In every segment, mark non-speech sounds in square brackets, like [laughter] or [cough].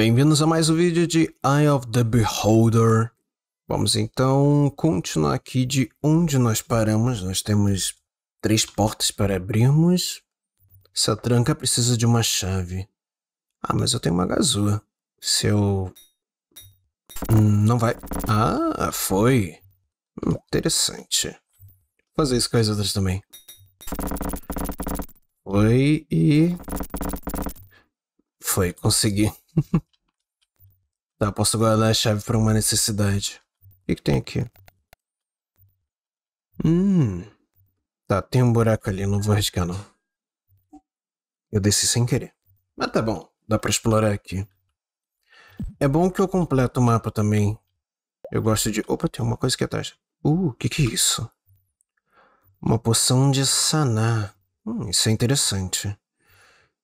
Bem-vindos a mais um vídeo de Eye of the Beholder. Vamos então continuar aqui de onde nós paramos. Nós temos três portas para abrirmos. Essa tranca precisa de uma chave. Ah, mas eu tenho uma gazua. Se eu... não vai... Ah, foi. Interessante. Vou fazer isso com as outras também. Foi e... Foi, consegui. [laughs] Tá, posso guardar a chave para uma necessidade. O que, que tem aqui? Hum. Tá, tem um buraco ali, não vou arriscar não. Eu desci sem querer. Mas tá bom, dá pra explorar aqui. É bom que eu completo o mapa também. Eu gosto de... Opa, tem uma coisa aqui atrás. Uh, o que que é isso? Uma poção de sanar. Hum, isso é interessante.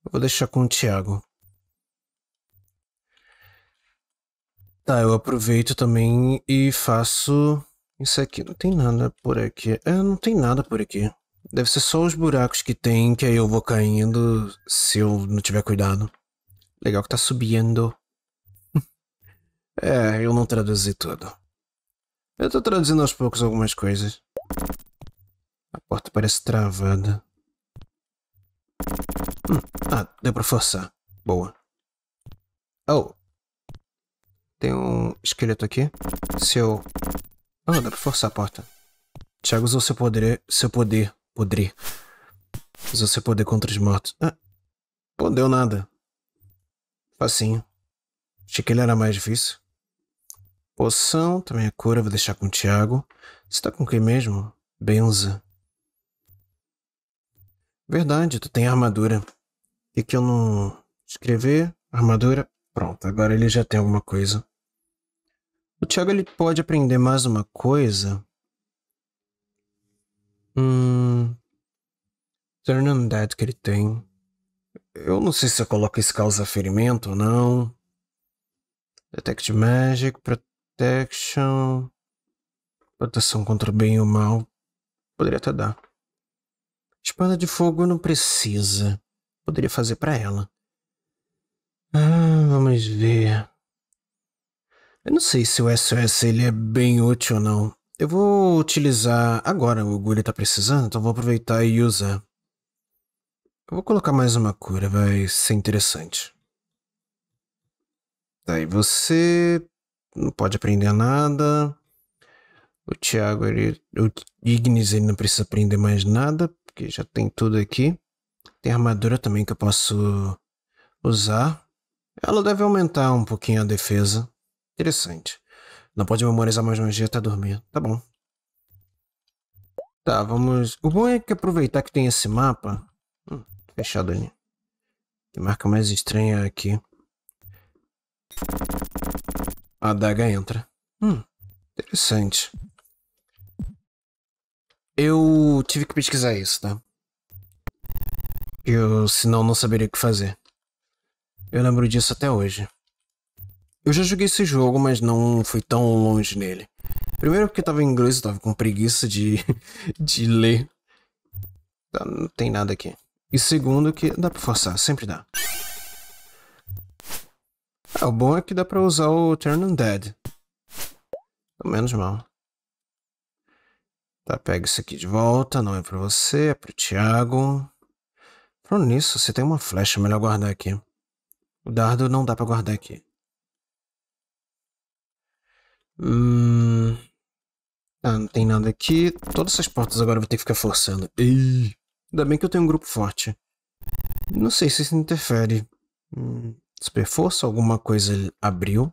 Eu vou deixar com o Thiago. Tá, eu aproveito também e faço. Isso aqui não tem nada por aqui. É, não tem nada por aqui. Deve ser só os buracos que tem, que aí eu vou caindo se eu não tiver cuidado. Legal que tá subindo. [laughs] é, eu não traduzi tudo. Eu tô traduzindo aos poucos algumas coisas. A porta parece travada. Hum. Ah, deu pra forçar. Boa. Oh, tem um esqueleto aqui. Se eu... Ah, dá pra forçar a porta. Thiago usou seu poder... Seu poder... podre Usou seu poder contra os mortos. Ah. Pô, deu nada. Facinho. Achei que ele era mais difícil. Poção, também a é cura, vou deixar com o Thiago. Você tá com quem mesmo? Benza. Verdade, tu tem armadura. E que eu não... Escrever, armadura... Pronto, agora ele já tem alguma coisa. O Thiago ele pode aprender mais uma coisa. Hum. Turn Dead que ele tem. Eu não sei se eu coloco esse causa ferimento ou não. Detect Magic, Protection. Proteção contra o bem e o mal. Poderia até dar. Espada de fogo não precisa. Poderia fazer para ela. Ah, vamos ver. Eu não sei se o SOS ele é bem útil ou não. Eu vou utilizar agora, o Gully tá precisando, então vou aproveitar e usar. Eu vou colocar mais uma cura, vai ser interessante. Daí tá, você não pode aprender nada. O Thiago, ele, o Ignis, ele não precisa aprender mais nada, porque já tem tudo aqui. Tem armadura também que eu posso usar. Ela deve aumentar um pouquinho a defesa. Interessante. Não pode memorizar mais dia até tá dormir. Tá bom. Tá, vamos... O bom é que aproveitar que tem esse mapa... Hum, fechado ali. Que marca mais estranha aqui. A adaga entra. Hum, interessante. Eu tive que pesquisar isso, tá? Eu, senão, não saberia o que fazer. Eu lembro disso até hoje. Eu já joguei esse jogo, mas não fui tão longe nele. Primeiro porque tava em inglês, eu tava com preguiça de, [laughs] de ler. Tá, não tem nada aqui. E segundo que dá pra forçar, sempre dá. Ah, o bom é que dá pra usar o Turn Undead. Menos mal. Tá, pega isso aqui de volta, não é pra você, é pro Thiago. Falando nisso, você tem uma flecha, melhor guardar aqui. O dardo não dá pra guardar aqui. Hum... Ah, não tem nada aqui. Todas essas portas agora eu vou ter que ficar forçando. Ei. Ainda bem que eu tenho um grupo forte. Não sei se isso interfere. Hum, super força, alguma coisa abriu.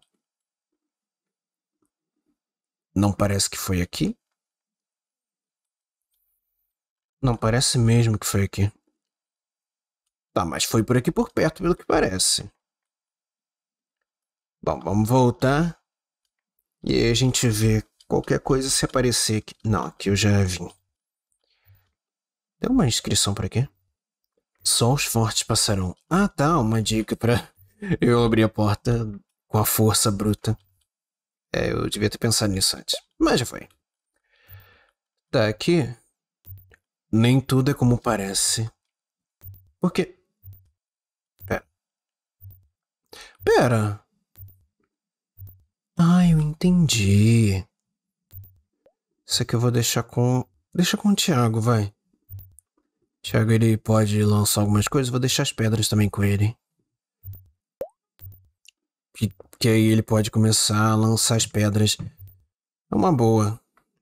Não parece que foi aqui. Não parece mesmo que foi aqui. Tá, mas foi por aqui por perto, pelo que parece. Bom, vamos voltar. E aí a gente vê qualquer coisa se aparecer que. Não, aqui eu já vim. Deu uma inscrição para quê? Só os fortes passarão. Ah, tá, uma dica para [laughs] eu abrir a porta com a força bruta. É, eu devia ter pensado nisso antes. Mas já foi. Tá aqui. Nem tudo é como parece. Porque. Pera. Pera. Ah, eu entendi. Isso aqui eu vou deixar com. Deixa com o Thiago, vai. Thiago, ele pode lançar algumas coisas. Vou deixar as pedras também com ele. Que, que aí ele pode começar a lançar as pedras. É uma boa.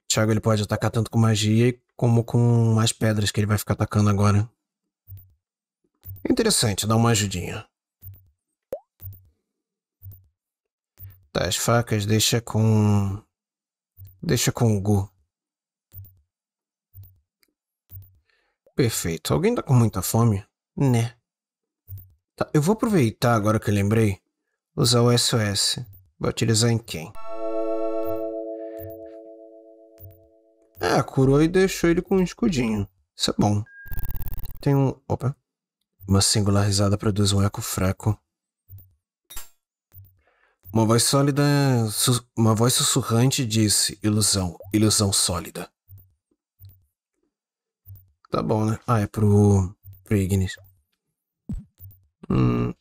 Thiago, ele pode atacar tanto com magia como com as pedras que ele vai ficar atacando agora. Interessante, dá uma ajudinha. Tá, as facas deixa com... Deixa com o Gu. Perfeito. Alguém tá com muita fome? Né. Tá, eu vou aproveitar agora que eu lembrei. Usar o SOS. vou utilizar em quem? Ah, curou e deixou ele com um escudinho. Isso é bom. Tem um... Opa. Uma singular risada produz um eco fraco uma voz sólida. Uma voz sussurrante disse: Ilusão, ilusão sólida. Tá bom, né? Ah, é pro. pro Ignis. Hum.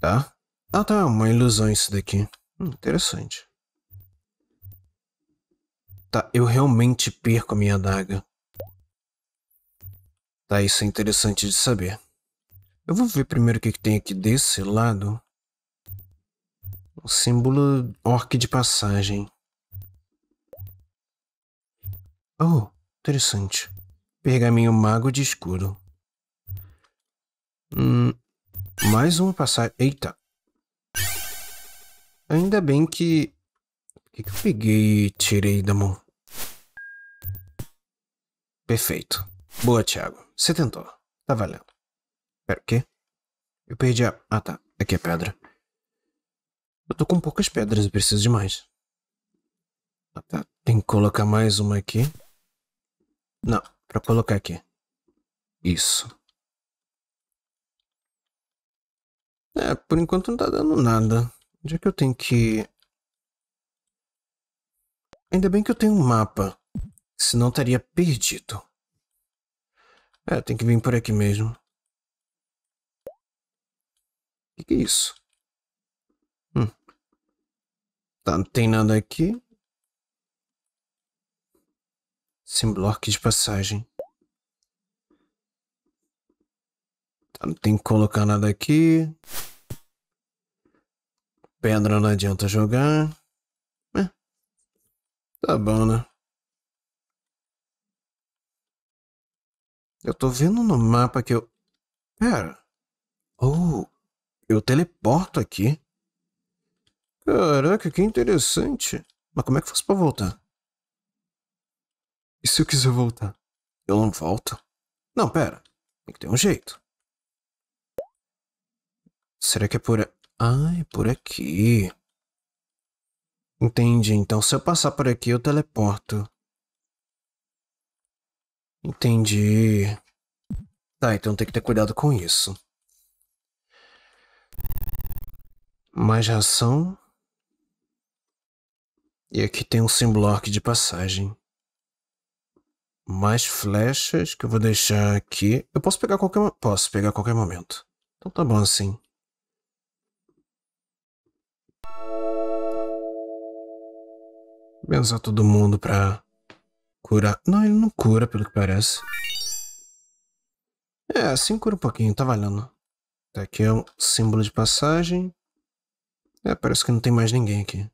Tá. Ah, tá. Uma ilusão isso daqui. Hum, interessante. Tá, eu realmente perco a minha adaga. Tá, isso é interessante de saber. Eu vou ver primeiro o que, que tem aqui desse lado. Um símbolo orc de passagem. Oh, interessante. Pergaminho mago de escuro. Hum, mais uma passagem. Eita. Ainda bem que... O que, que eu peguei e tirei da mão? Perfeito. Boa, Thiago. Você tentou. Tá valendo. Pera, o quê? Eu perdi a... Ah, tá. Aqui é pedra. Eu estou com poucas pedras, e preciso de mais. Tá. Tem que colocar mais uma aqui. Não, para colocar aqui. Isso. É, por enquanto não está dando nada. Onde é que eu tenho que... Ainda bem que eu tenho um mapa. Senão estaria perdido. É, tem que vir por aqui mesmo. O que, que é isso? Tá, não tem nada aqui. Sem bloco de passagem. Tá, não tem que colocar nada aqui. Pedra não adianta jogar. É. Tá bom, né? Eu tô vendo no mapa que eu... Pera. Oh, eu teleporto aqui. Caraca, que interessante. Mas como é que eu faço pra voltar? E se eu quiser voltar? Eu não volto? Não, pera. Tem que ter um jeito. Será que é por... Ah, é por aqui. Entendi. Então, se eu passar por aqui, eu teleporto. Entendi. Tá, então tem que ter cuidado com isso. Mais ração. E aqui tem um simblock de passagem. Mais flechas que eu vou deixar aqui. Eu posso pegar qualquer posso pegar qualquer momento. Então tá bom assim. Vou usar todo mundo pra curar. Não, ele não cura, pelo que parece. É, assim cura um pouquinho, tá valendo. Tá aqui é um símbolo de passagem. É, parece que não tem mais ninguém aqui.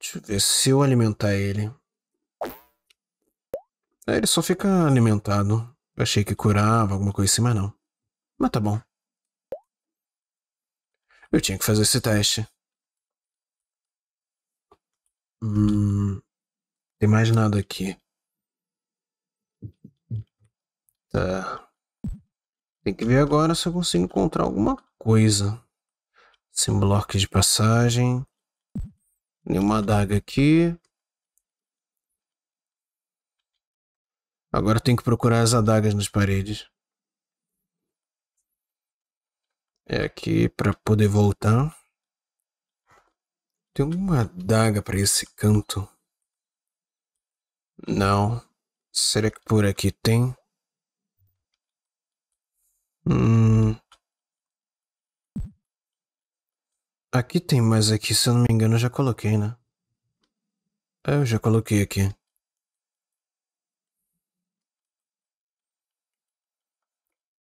Deixa eu ver se eu alimentar ele. É, ele só fica alimentado. Eu achei que curava alguma coisa assim, mas não. Mas tá bom. Eu tinha que fazer esse teste. Hum, tem mais nada aqui. Tá. Tem que ver agora se eu consigo encontrar alguma coisa. bloco de passagem. Nenhuma adaga aqui. Agora eu tenho que procurar as adagas nas paredes. É aqui para poder voltar. Tem uma adaga para esse canto? Não. Será que por aqui tem? Hum. Aqui tem mais aqui, se eu não me engano, eu já coloquei, né? É, eu já coloquei aqui.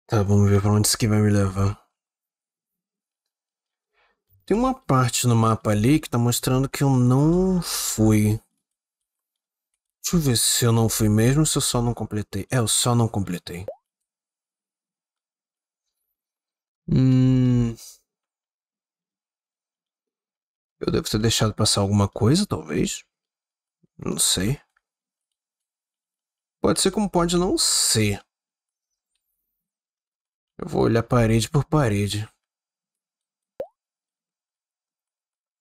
Tá, vamos ver pra onde isso aqui vai me levar. Tem uma parte no mapa ali que tá mostrando que eu não fui. Deixa eu ver se eu não fui mesmo ou se eu só não completei. É, eu só não completei. Hum... Eu devo ter deixado passar alguma coisa, talvez. Não sei. Pode ser como pode não ser. Eu vou olhar parede por parede.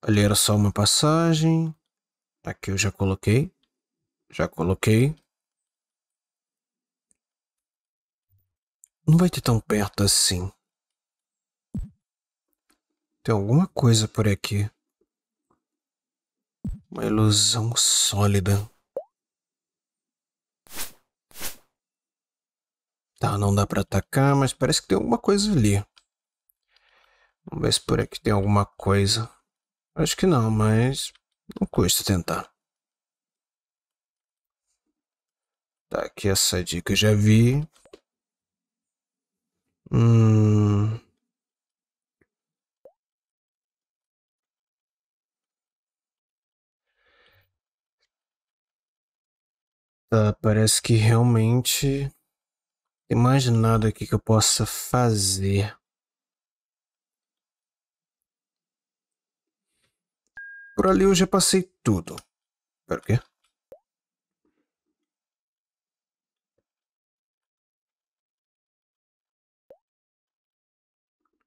Ali era só uma passagem. Aqui eu já coloquei. Já coloquei. Não vai ter tão perto assim. Tem alguma coisa por aqui. Uma ilusão sólida. Tá, não dá pra atacar, mas parece que tem alguma coisa ali. Vamos ver se por aqui tem alguma coisa. Acho que não, mas não custa tentar. Tá, aqui essa dica eu já vi. Hum... Ah, parece que realmente tem mais nada aqui que eu possa fazer. Por ali eu já passei tudo. Pera o quê?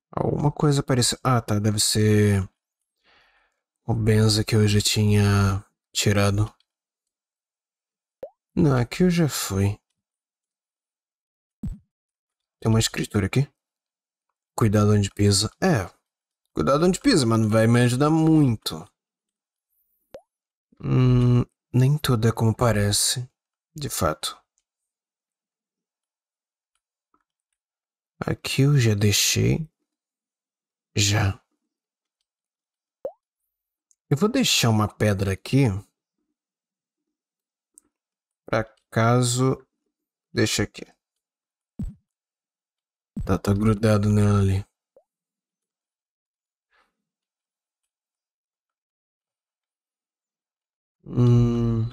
Alguma coisa apareceu. Ah, tá. Deve ser o Benza que eu já tinha tirado. Não, aqui eu já fui. Tem uma escritura aqui. Cuidado onde pisa. É. Cuidado onde pisa, mas não vai me ajudar muito. Hum, nem tudo é como parece. De fato. Aqui eu já deixei. Já. Eu vou deixar uma pedra aqui caso, deixa aqui. Tá, tá grudado nela ali. Hum,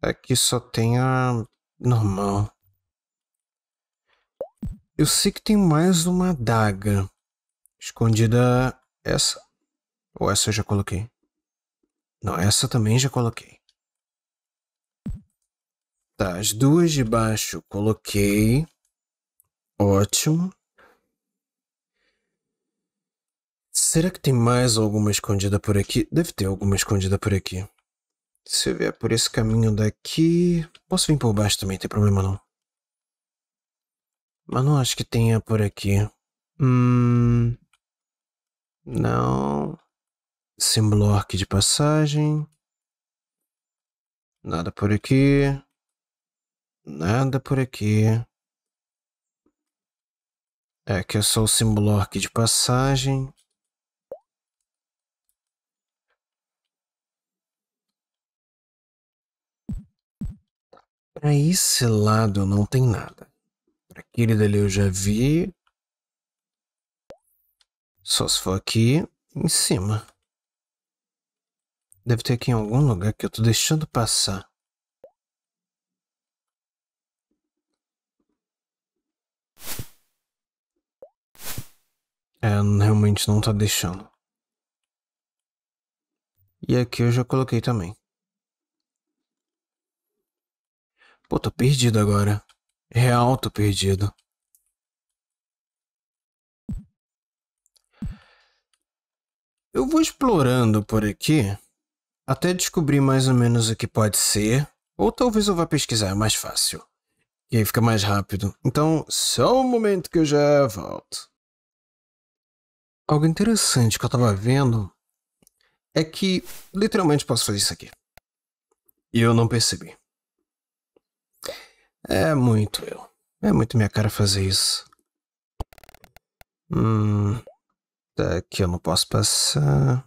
aqui só tem a normal. Eu sei que tem mais uma adaga escondida. Essa? Ou essa eu já coloquei? Não, essa também já coloquei. Tá, as duas de baixo coloquei. Ótimo. Será que tem mais alguma escondida por aqui? Deve ter alguma escondida por aqui. Se eu vier por esse caminho daqui. Posso vir por baixo também, tem problema não. Mas não acho que tenha por aqui. Hum. Não. Símbolo de passagem. Nada por aqui. Nada por aqui. É que é só o símbolo orc de passagem. Para esse lado não tem nada. Para aquele dali eu já vi. Só se for aqui em cima. Deve ter aqui em algum lugar que eu tô deixando passar. É realmente não tá deixando. E aqui eu já coloquei também. Pô, tô perdido agora. Real, tô perdido. Eu vou explorando por aqui até descobrir mais ou menos o que pode ser, ou talvez eu vá pesquisar, é mais fácil. E aí fica mais rápido. Então, só um momento que eu já volto. Algo interessante que eu tava vendo é que literalmente posso fazer isso aqui. E eu não percebi. É muito eu. É muito minha cara fazer isso. Hum. Daqui tá eu não posso passar.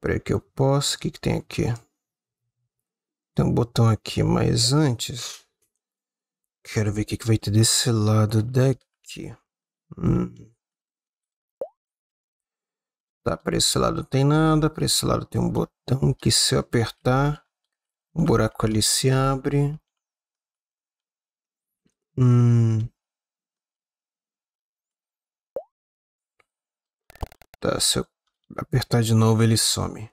Peraí que eu posso. O que, que tem aqui? Tem um botão aqui, mas antes. Quero ver o que, que vai ter desse lado daqui. Hum. Tá, para esse lado tem nada, para esse lado tem um botão que se eu apertar, um buraco ali se abre. Hum. Tá, se eu apertar de novo ele some.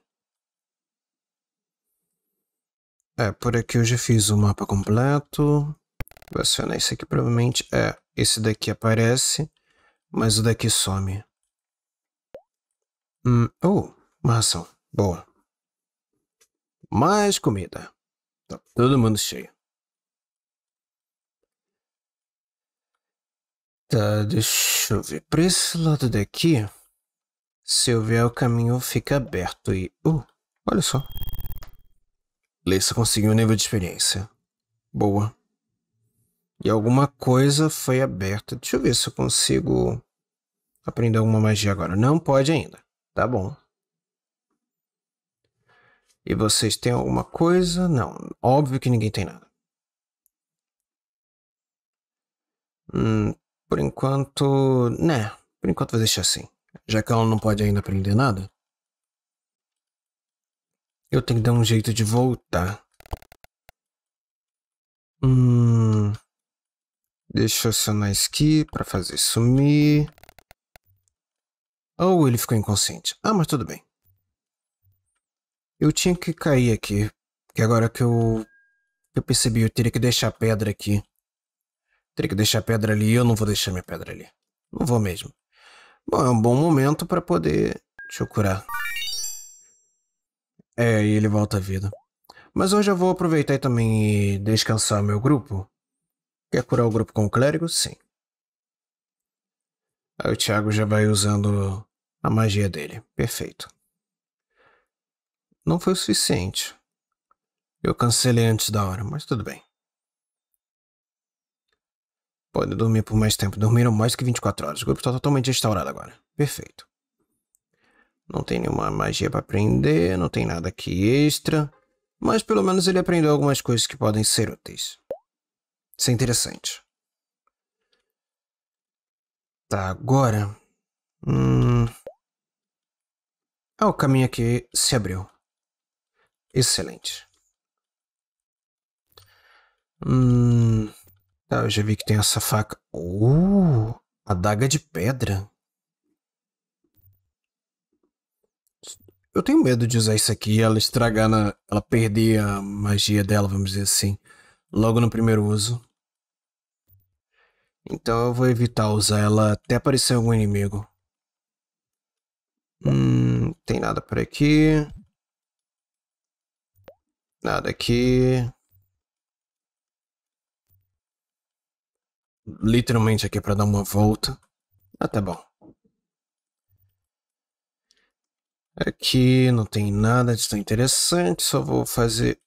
É, por aqui eu já fiz o mapa completo. Vou acionar esse aqui provavelmente. É, esse daqui aparece, mas o daqui some. Hum, oh, uma Boa. Mais comida. Tá todo mundo cheio. Tá, deixa eu ver. Pra esse lado daqui, se eu vier o caminho fica aberto e... Uh, olha só. Lessa conseguiu um nível de experiência. Boa. E alguma coisa foi aberta. Deixa eu ver se eu consigo aprender alguma magia agora. Não pode ainda. Tá bom. E vocês têm alguma coisa? Não, óbvio que ninguém tem nada. Hum, por enquanto, né? Por enquanto vou deixar assim. Já que ela não pode ainda aprender nada. Eu tenho que dar um jeito de voltar. Hum, deixa eu acionar esqui para fazer sumir. Ou ele ficou inconsciente. Ah, mas tudo bem. Eu tinha que cair aqui. Que agora que eu, que eu percebi, eu teria que deixar a pedra aqui. Teria que deixar a pedra ali. e Eu não vou deixar minha pedra ali. Não vou mesmo. Bom, é um bom momento para poder... Deixa eu curar. É, e ele volta à vida. Mas hoje eu vou aproveitar também e descansar meu grupo. Quer curar o grupo com o clérigo? Sim. Aí o Thiago já vai usando a magia dele. Perfeito. Não foi o suficiente. Eu cancelei antes da hora, mas tudo bem. Pode dormir por mais tempo. Dormiram mais que 24 horas. O grupo está totalmente restaurado agora. Perfeito. Não tem nenhuma magia para aprender, não tem nada aqui extra. Mas pelo menos ele aprendeu algumas coisas que podem ser úteis. Isso é interessante. Tá, agora... Hum, ah, o caminho aqui se abriu. Excelente. Hum, ah, eu já vi que tem essa faca. Uh, adaga de pedra. Eu tenho medo de usar isso aqui ela estragar na. ela perder a magia dela, vamos dizer assim, logo no primeiro uso. Então eu vou evitar usar ela até aparecer algum inimigo. Hum. Não tem nada por aqui. Nada aqui. Literalmente aqui para dar uma volta. Ah, tá bom. Aqui não tem nada de tão interessante, só vou fazer...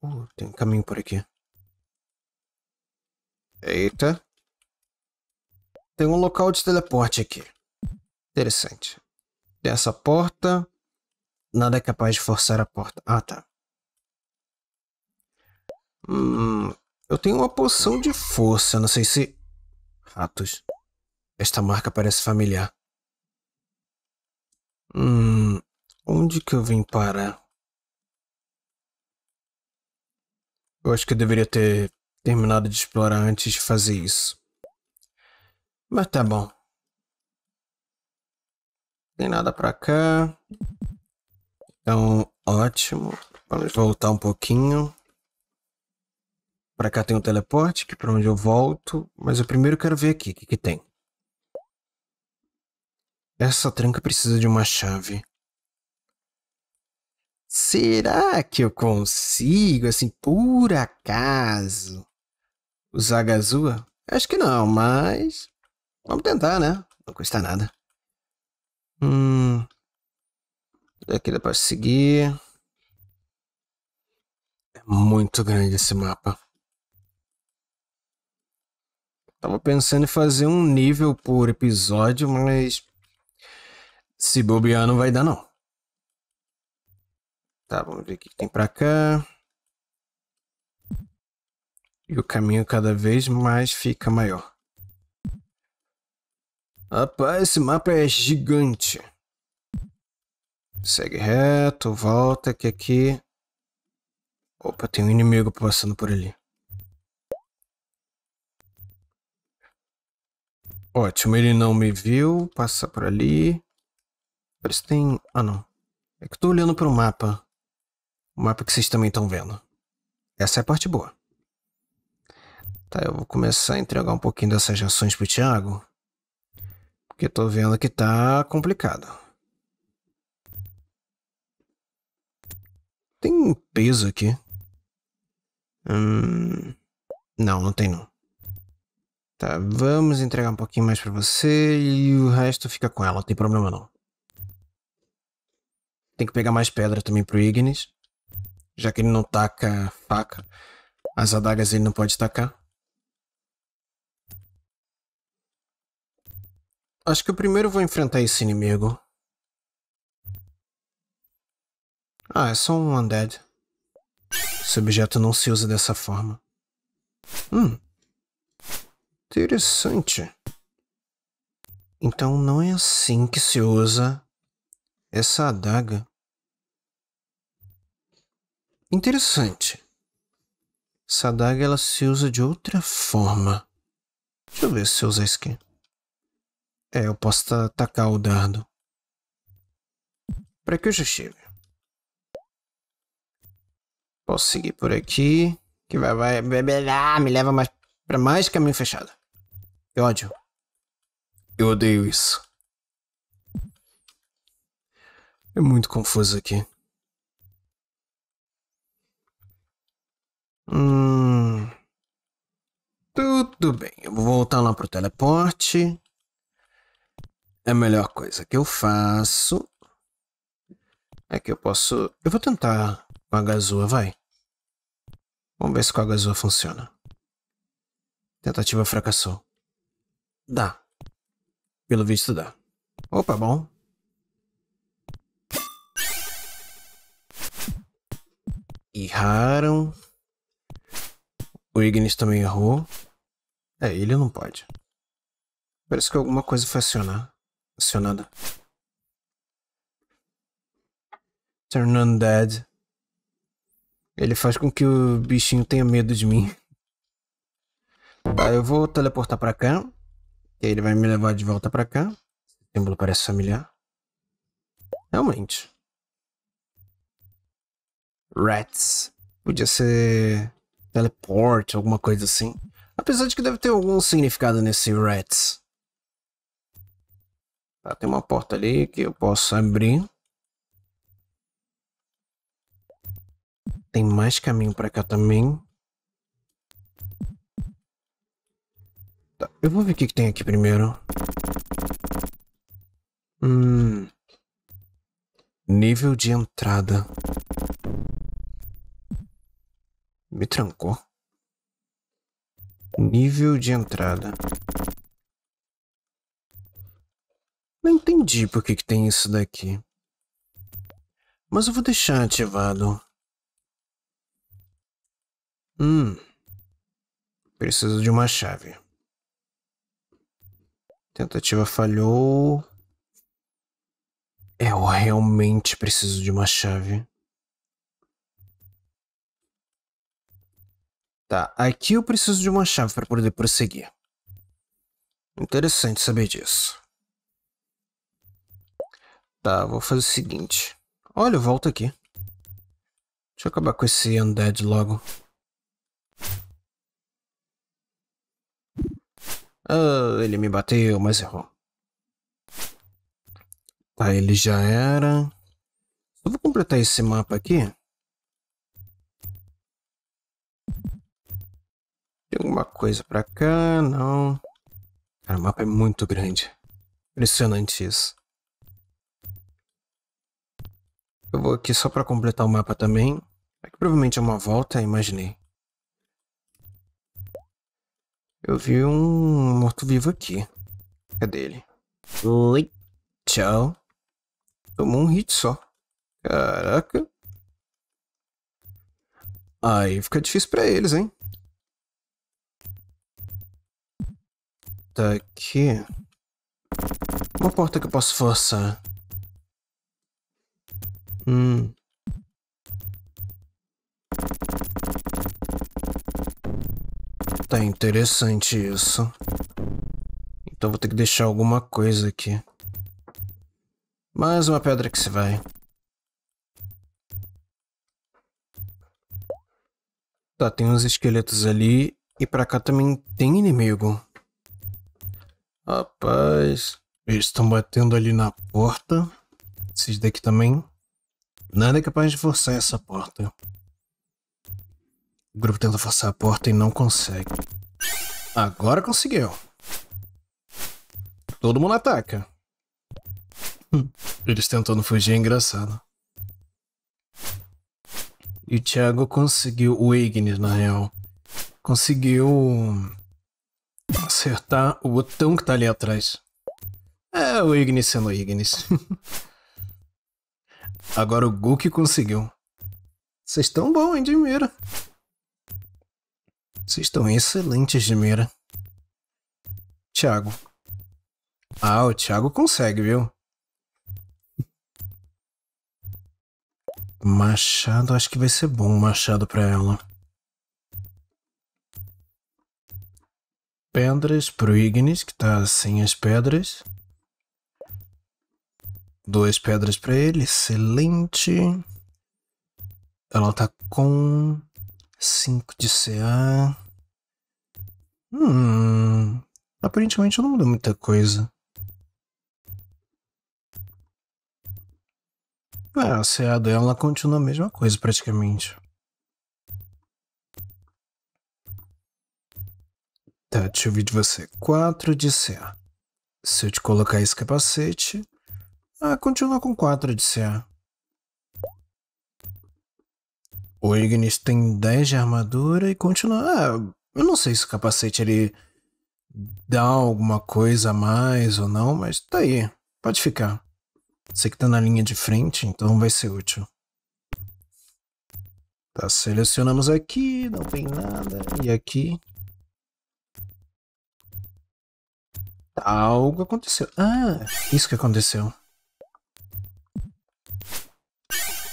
Uh, tem um caminho por aqui. Eita. Tem um local de teleporte aqui. Interessante dessa porta. Nada é capaz de forçar a porta. Ah, tá. Hum, eu tenho uma poção de força. Não sei se... Ratos. Esta marca parece familiar. Hum, onde que eu vim parar? Eu acho que eu deveria ter terminado de explorar antes de fazer isso. Mas tá bom. Tem nada para cá. Então, ótimo. Vamos voltar um pouquinho. Para cá tem um teleporte, que para onde eu volto. Mas eu primeiro quero ver aqui o que, que tem. Essa tranca precisa de uma chave. Será que eu consigo, assim, por acaso, usar a Gazua? Acho que não, mas vamos tentar, né? Não custa nada. Hum, aqui dá pra seguir. É muito grande esse mapa. Tava pensando em fazer um nível por episódio, mas se bobear não vai dar não. Tá, vamos ver o que tem pra cá. E o caminho cada vez mais fica maior. Rapaz, esse mapa é gigante. Segue reto, volta que aqui. Opa, tem um inimigo passando por ali. Ótimo, ele não me viu. Passa por ali. Parece que tem. Ah, não. É que eu tô olhando para o mapa. O mapa que vocês também estão vendo. Essa é a parte boa. Tá, eu vou começar a entregar um pouquinho dessas ações pro Thiago. Porque tô vendo que tá complicado. Tem peso aqui. Hum... Não, não tem não. Tá, vamos entregar um pouquinho mais pra você e o resto fica com ela, não tem problema não. Tem que pegar mais pedra também pro Ignis. Já que ele não taca faca, as adagas ele não pode tacar. Acho que eu primeiro vou enfrentar esse inimigo. Ah, é só um undead. Esse objeto não se usa dessa forma. Hum. Interessante. Então não é assim que se usa essa adaga. Interessante. Essa adaga ela se usa de outra forma. Deixa eu ver se eu usar a skin. É, eu posso atacar o dardo. Para que eu já estive. Posso seguir por aqui. Que vai, vai, ah, me leva mais para mais caminho fechado. Que ódio. Eu odeio isso. É muito confuso aqui. Hum. Tudo bem, eu vou voltar lá pro teleporte. A melhor coisa que eu faço é que eu posso... Eu vou tentar com a Gazua, vai. Vamos ver se com a Gazua funciona. Tentativa fracassou. Dá. Pelo visto dá. Opa, bom. Erraram. O Ignis também errou. É, ele não pode. Parece que alguma coisa vai acionar acionada. Turn Undead. Ele faz com que o bichinho tenha medo de mim. Tá, eu vou teleportar pra cá. E aí ele vai me levar de volta pra cá. O símbolo parece familiar. Realmente. Rats. Podia ser teleporte, alguma coisa assim. Apesar de que deve ter algum significado nesse Rats. Ah, tem uma porta ali que eu posso abrir. Tem mais caminho para cá também. Tá, eu vou ver o que, que tem aqui primeiro. Hum. Nível de entrada. Me trancou. Nível de entrada. Não entendi por que, que tem isso daqui. Mas eu vou deixar ativado. Hum. Preciso de uma chave. Tentativa falhou. É, eu realmente preciso de uma chave. Tá, aqui eu preciso de uma chave para poder prosseguir. Interessante saber disso. Tá, vou fazer o seguinte. Olha, eu volto aqui. Deixa eu acabar com esse undead logo. Ah, ele me bateu, mas errou. Tá, ele já era. Eu vou completar esse mapa aqui. Tem alguma coisa pra cá? Não. Cara, o mapa é muito grande. Impressionante isso. Eu vou aqui só para completar o mapa também. Aqui é provavelmente é uma volta, imaginei. Eu vi um morto-vivo aqui. Cadê ele? Oi. Tchau. Tomou um hit só. Caraca. Aí fica difícil pra eles, hein? Tá aqui. Uma porta que eu posso forçar. Hum. Tá interessante isso. Então vou ter que deixar alguma coisa aqui. Mais uma pedra que se vai. Tá, tem uns esqueletos ali. E pra cá também tem inimigo. Rapaz. Eles estão batendo ali na porta. Esses daqui também. Nada é capaz de forçar essa porta. O grupo tenta forçar a porta e não consegue. Agora conseguiu. Todo mundo ataca. Hum. Eles tentando fugir é engraçado. E o Thiago conseguiu, o Ignis na real, conseguiu acertar o botão que tá ali atrás. É o Ignis sendo o Ignis. [laughs] Agora o Goku conseguiu. Vocês estão bom, hein, de mira. Vocês estão excelentes de mira. Thiago. Ah, o Thiago consegue, viu? Machado, acho que vai ser bom o machado pra ela. Pedras pro Ignis, que tá sem as pedras. Duas pedras para ele, excelente. Ela tá com 5 de CA. Hum. Aparentemente não muda muita coisa. É, a CA dela continua a mesma coisa praticamente. Tá, deixa eu ver de você. 4 de CA. Se eu te colocar esse capacete, ah, continua com 4 de CA. O Ignis tem 10 de armadura e continua... Ah, eu não sei se o capacete ele dá alguma coisa a mais ou não, mas tá aí. Pode ficar. Você que tá na linha de frente, então vai ser útil. Tá, selecionamos aqui, não tem nada. E aqui. Tá, algo aconteceu. Ah, isso que aconteceu.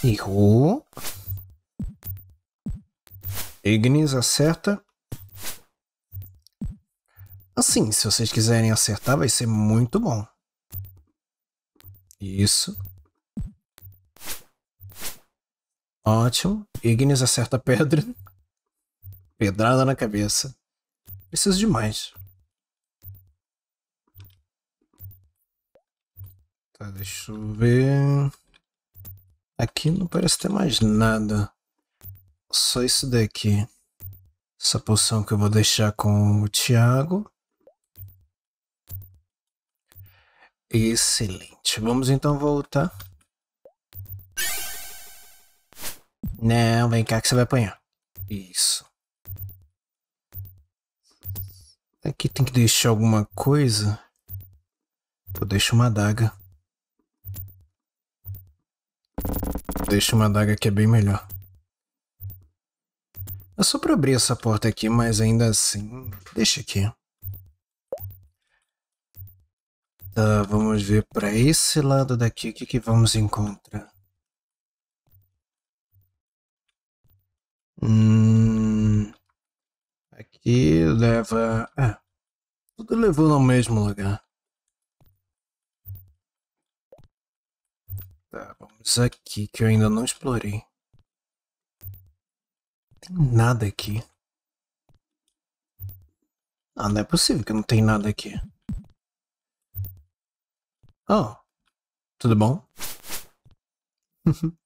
Errou. Ignis acerta. Assim, se vocês quiserem acertar, vai ser muito bom. Isso. Ótimo. Ignis acerta a pedra. [laughs] Pedrada na cabeça. Preciso demais. Tá, deixa eu ver. Aqui não parece ter mais nada. Só isso daqui. Essa poção que eu vou deixar com o Thiago. Excelente. Vamos então voltar. Não, vem cá que você vai apanhar. Isso. Aqui tem que deixar alguma coisa. Eu deixo uma adaga. Deixa uma daga que é bem melhor. É só pra abrir essa porta aqui, mas ainda assim... Deixa aqui. Tá, vamos ver pra esse lado daqui o que, que vamos encontrar. Hum... Aqui leva... É, tudo levou no mesmo lugar. lugares aqui que eu ainda não explorei. Tem nada aqui. Ah, não é possível que não tem nada aqui. Oh, tudo bom? [laughs]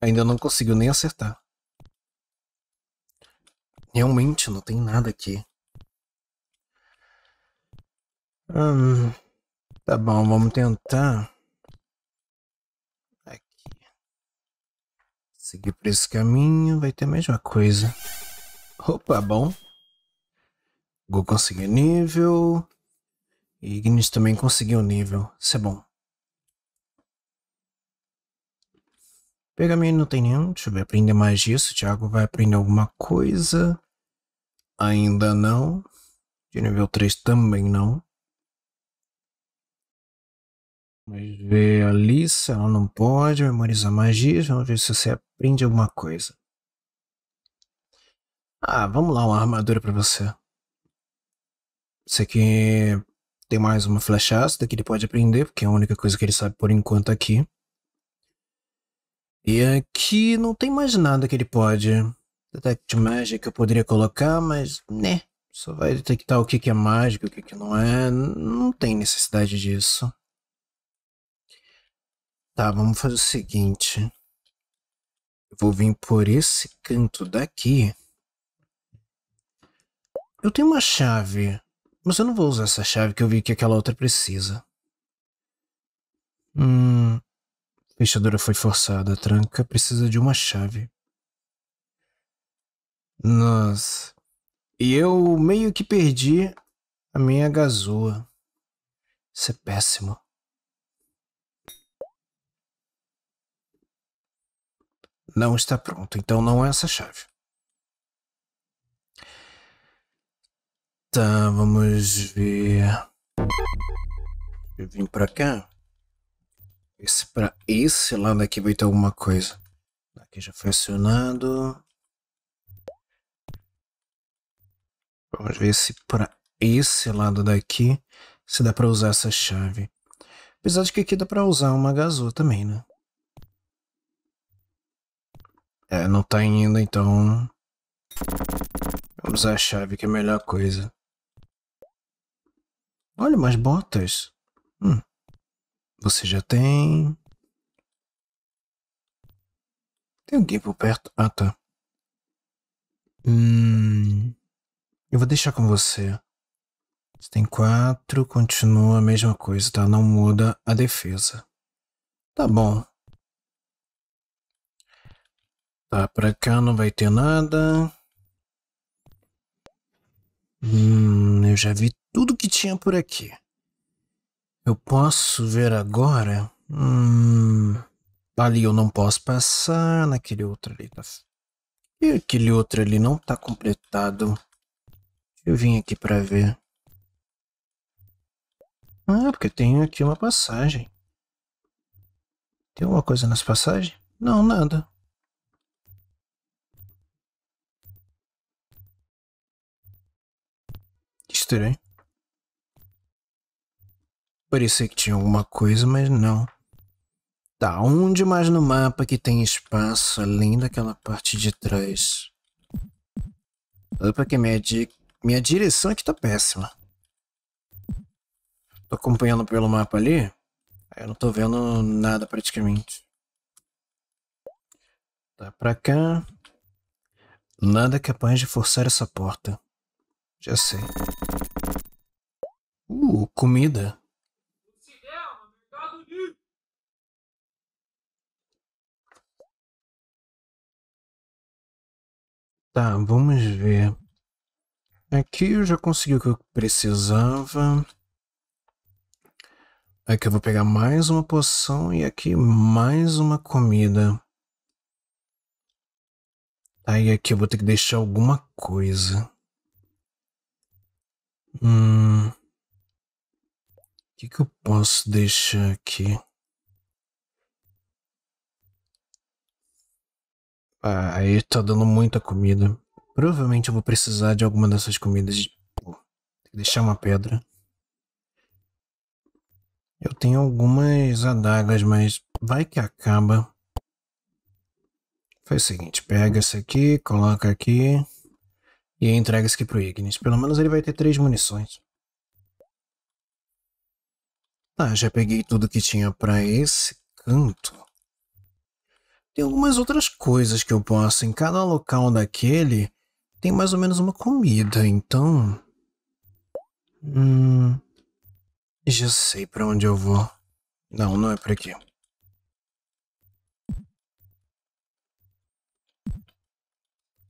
ainda não conseguiu nem acertar. Realmente não tem nada aqui. Hum, tá bom, vamos tentar Seguir por esse caminho vai ter a mesma coisa. Opa, bom. Go conseguiu nível. E Ignis também conseguiu nível. Isso é bom. Pergaminho não tem nenhum. Deixa eu ver, aprender mais disso. O Thiago vai aprender alguma coisa. Ainda não. De nível 3 também não. Vamos ver a Alissa, ela não pode memorizar magia. Vamos ver se você aprende alguma coisa. Ah, vamos lá, uma armadura para você. Isso aqui tem mais uma flechada que ele pode aprender, porque é a única coisa que ele sabe por enquanto aqui. E aqui não tem mais nada que ele pode. Detect Magic eu poderia colocar, mas né. Só vai detectar o que, que é mágico, o que, que não é. Não tem necessidade disso. Tá, vamos fazer o seguinte. Eu vou vir por esse canto daqui. Eu tenho uma chave, mas eu não vou usar essa chave que eu vi que aquela outra precisa. Hum, fechadura foi forçada, tranca precisa de uma chave. Nossa. E eu meio que perdi a minha gazoa. Isso é péssimo. não está pronto, então não é essa chave. Tá, vamos ver. Eu vim para cá. Esse para esse lado aqui vai ter alguma coisa. Aqui já foi acionado. Vamos ver se para esse lado daqui se dá para usar essa chave. Apesar de que aqui dá para usar uma gazô também, né? É, não tá ainda, então... Vamos à chave, que é a melhor coisa. Olha, mais botas. Hum. Você já tem... Tem alguém por perto? Ah, tá. Hum... Eu vou deixar com você. Você tem quatro, continua a mesma coisa, tá? Não muda a defesa. Tá bom. Tá, pra cá não vai ter nada. Hum, eu já vi tudo que tinha por aqui. Eu posso ver agora? Hum, ali eu não posso passar, naquele outro ali tá... E aquele outro ali não tá completado. Eu vim aqui pra ver. Ah, porque tem aqui uma passagem. Tem alguma coisa nas passagens? Não, nada. estranho. Parecia que tinha alguma coisa, mas não. Tá, onde mais no mapa que tem espaço além daquela parte de trás? Opa, que minha, di minha direção aqui tá péssima. Tô acompanhando pelo mapa ali. Eu não tô vendo nada praticamente. Tá pra cá. Nada capaz de forçar essa porta. Já sei. Uh, comida. Tá, vamos ver. Aqui eu já consegui o que eu precisava. Aqui eu vou pegar mais uma poção e aqui mais uma comida. Aí tá, aqui eu vou ter que deixar alguma coisa. Hum, o que, que eu posso deixar aqui? Ah, aí tá dando muita comida. Provavelmente eu vou precisar de alguma dessas comidas. Pô, tem que deixar uma pedra. Eu tenho algumas adagas, mas vai que acaba. Faz o seguinte, pega essa aqui, coloca aqui. E entrega isso aqui pro Ignis. Pelo menos ele vai ter três munições. Tá, já peguei tudo que tinha para esse canto. Tem algumas outras coisas que eu posso. Em cada local daquele tem mais ou menos uma comida, então. Hum. Já sei para onde eu vou. Não, não é para aqui.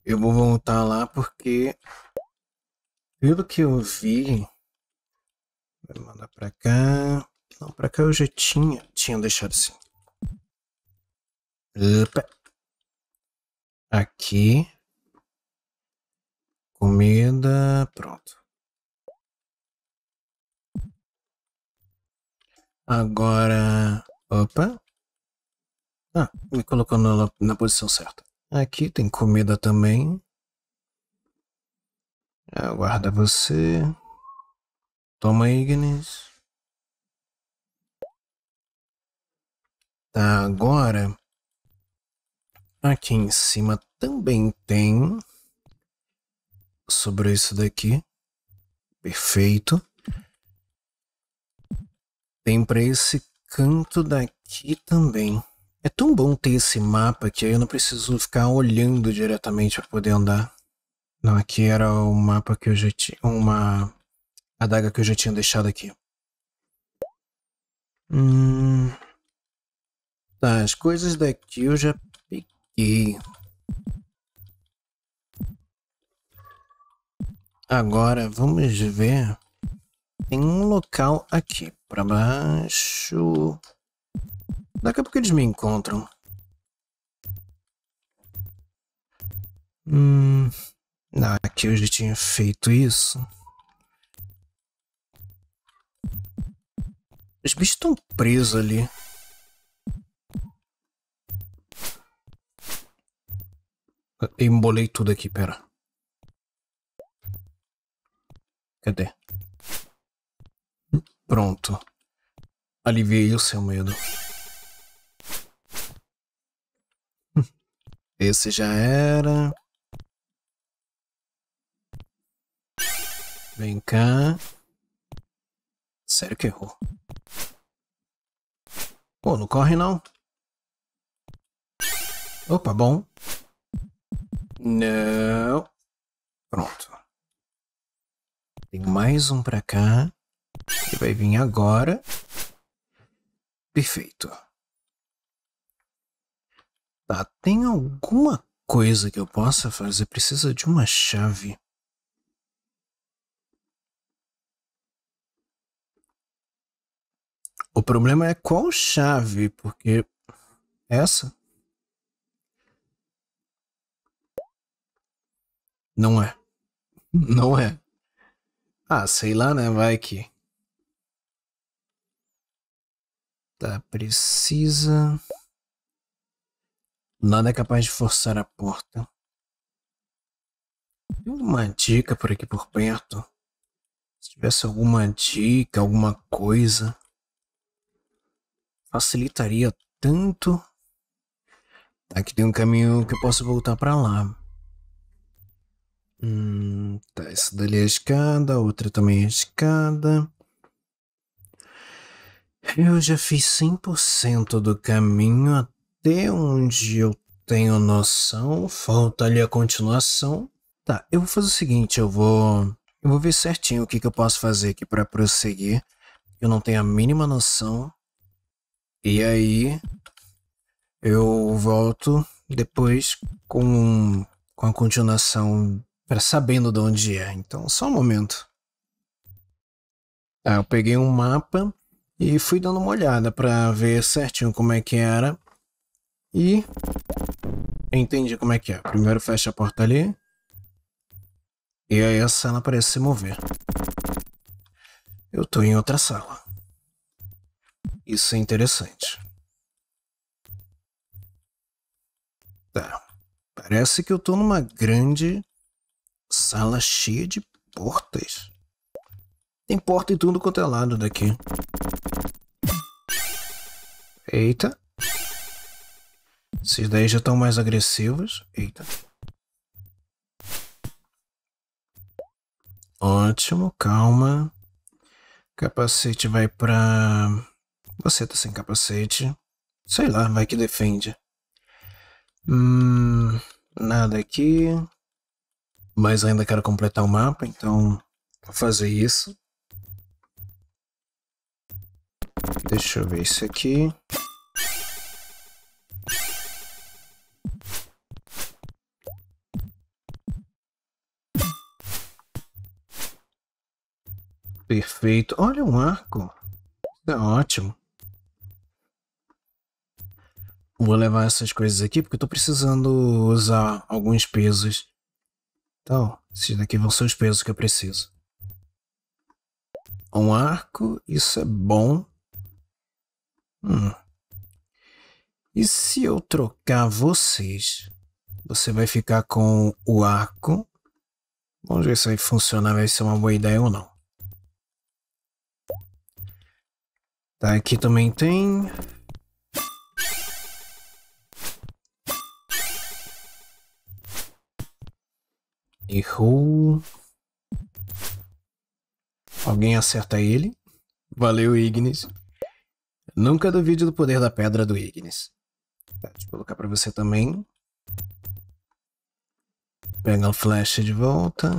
Eu vou voltar lá porque, pelo que eu vi, vou mandar para cá. Não, para cá eu já tinha, tinha deixado assim. Opa. Aqui. Comida, pronto. Agora, opa. Ah, me colocou na, na posição certa. Aqui tem comida também. Aguarda você. Toma, Ignis. Tá, agora. Aqui em cima também tem. Sobre isso daqui. Perfeito. Tem para esse canto daqui também. É tão bom ter esse mapa que aí eu não preciso ficar olhando diretamente para poder andar. Não, aqui era o mapa que eu já tinha. Uma adaga que eu já tinha deixado aqui. Hum. Tá, as coisas daqui eu já peguei. Agora vamos ver. Tem um local aqui para baixo. Daqui a pouco eles me encontram. Hum. Ah, aqui eu já tinha feito isso. Os bichos estão presos ali. Eu embolei tudo aqui, pera. Cadê? Hum, pronto. Aliviei o seu medo. Esse já era. Vem cá. Sério que errou. Pô, não corre não. Opa, bom. Não. Pronto. Tem mais um pra cá. Que vai vir agora. Perfeito. Tá, tem alguma coisa que eu possa fazer? Precisa de uma chave. O problema é qual chave, porque essa não é. [laughs] Não é. Ah, sei lá, né? Vai que. Tá, precisa. Nada é capaz de forçar a porta. Tem uma dica por aqui por perto? Se tivesse alguma dica, alguma coisa, facilitaria tanto. Aqui tá, tem um caminho que eu posso voltar para lá. Hum, tá, essa dali é a escada, a outra também é a escada. Eu já fiz 100% do caminho até onde eu tenho noção, falta ali a continuação. Tá, eu vou fazer o seguinte, eu vou eu vou ver certinho o que, que eu posso fazer aqui para prosseguir. Eu não tenho a mínima noção. E aí eu volto depois com com a continuação para sabendo de onde é. Então, só um momento. Tá, eu peguei um mapa e fui dando uma olhada para ver certinho como é que era. E entendi como é que é. Primeiro fecha a porta ali. E aí a sala parece se mover. Eu tô em outra sala. Isso é interessante. Tá. Parece que eu tô numa grande sala cheia de portas. Tem porta em tudo quanto é lado daqui. Eita. Esses daí já estão mais agressivos. Eita. Ótimo, calma. Capacete vai pra. Você tá sem capacete. Sei lá, vai que defende. Hum, nada aqui. Mas ainda quero completar o mapa, então vou fazer isso. Deixa eu ver isso aqui. Perfeito. Olha um arco. É ótimo. Vou levar essas coisas aqui porque eu tô precisando usar alguns pesos. Então, esses daqui vão ser os pesos que eu preciso. Um arco, isso é bom. Hum. E se eu trocar vocês? Você vai ficar com o arco. Vamos ver se vai funcionar, vai ser uma boa ideia ou não. Tá, aqui também tem. Errou. Alguém acerta ele. Valeu, Ignis. Nunca duvide do poder da pedra do Ignis. Tá, deixa eu colocar pra você também. Pega a flecha de volta.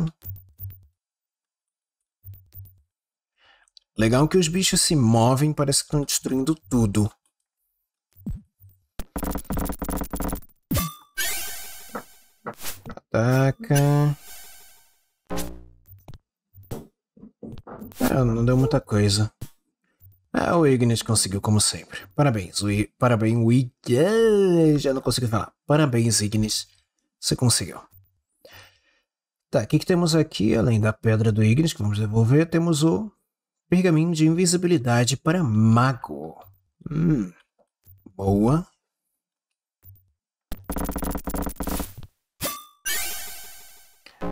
Legal que os bichos se movem, parece que estão destruindo tudo. Ataca. Ah, não deu muita coisa. Ah, o Ignis conseguiu, como sempre. Parabéns, o I... Parabéns, o I... Já não consegui falar. Parabéns, Ignis. Você conseguiu. Tá, o que, que temos aqui? Além da pedra do Ignis, que vamos devolver, temos o Pergaminho de invisibilidade para mago. Hum, boa.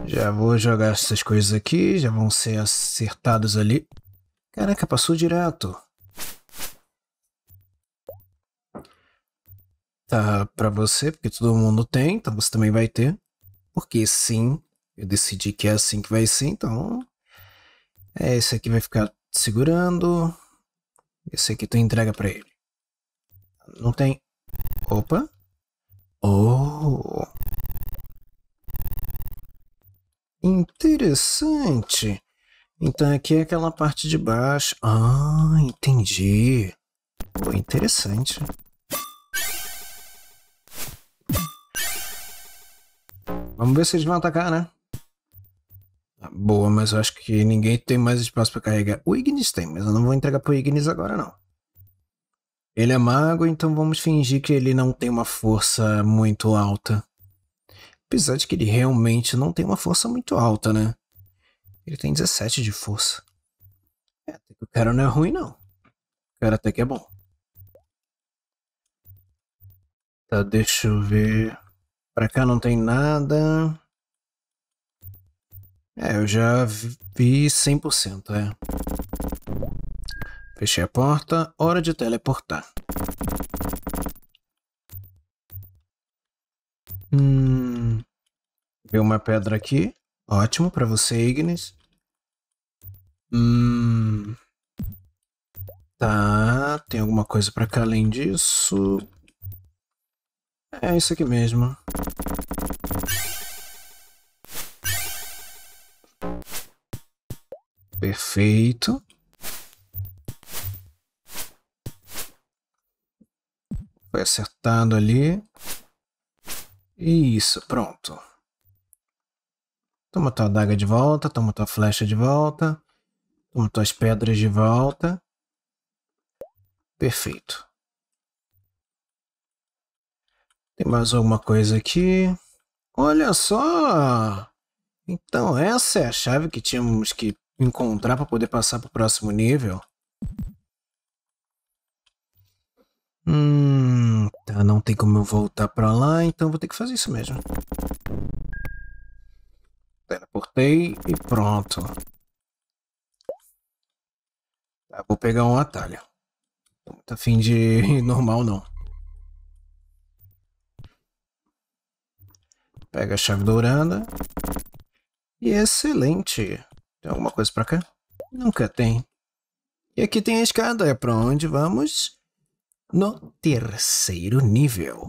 Já vou jogar essas coisas aqui, já vão ser acertadas ali. Caraca, passou direto. Tá pra você, porque todo mundo tem, então você também vai ter. Porque sim, eu decidi que é assim que vai ser, então... É, esse aqui vai ficar segurando. Esse aqui tu entrega para ele. Não tem. Opa. Oh. Interessante. Então aqui é aquela parte de baixo. Ah, entendi. Pô, interessante. Vamos ver se eles vão atacar, né? Boa, mas eu acho que ninguém tem mais espaço para carregar. O Ignis tem, mas eu não vou entregar pro Ignis agora, não. Ele é mago, então vamos fingir que ele não tem uma força muito alta. Apesar de que ele realmente não tem uma força muito alta, né? Ele tem 17 de força. É, o cara não é ruim, não. O cara até que é bom. Tá, deixa eu ver. Pra cá não tem nada. É, eu já vi 100%, é. Fechei a porta, hora de teleportar. Hum, vi uma pedra aqui. Ótimo para você, Ignis. Hum, tá, tem alguma coisa para cá além disso? É isso aqui mesmo. Perfeito. Foi acertado ali. Isso, pronto. Toma tua adaga de volta, toma tua flecha de volta, toma tuas pedras de volta. Perfeito. Tem mais alguma coisa aqui? Olha só! Então essa é a chave que tínhamos que encontrar para poder passar para o próximo nível? Hum, tá, não tem como eu voltar para lá, então vou ter que fazer isso mesmo. Teleportei e pronto. Tá, vou pegar um atalho. Não tô muito afim de [laughs] normal não. Pega a chave dourada. E excelente. Tem alguma coisa pra cá? Nunca tem. E aqui tem a escada, é pra onde vamos? No terceiro nível.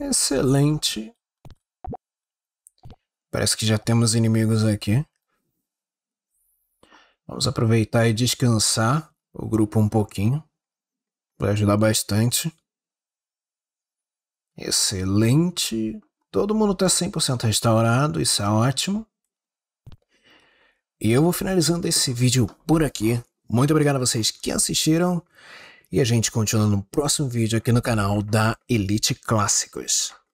Excelente. Parece que já temos inimigos aqui. Vamos aproveitar e descansar o grupo um pouquinho. Vai ajudar bastante. Excelente. Todo mundo está 100% restaurado, isso é ótimo. E eu vou finalizando esse vídeo por aqui. Muito obrigado a vocês que assistiram. E a gente continua no próximo vídeo aqui no canal da Elite Clássicos.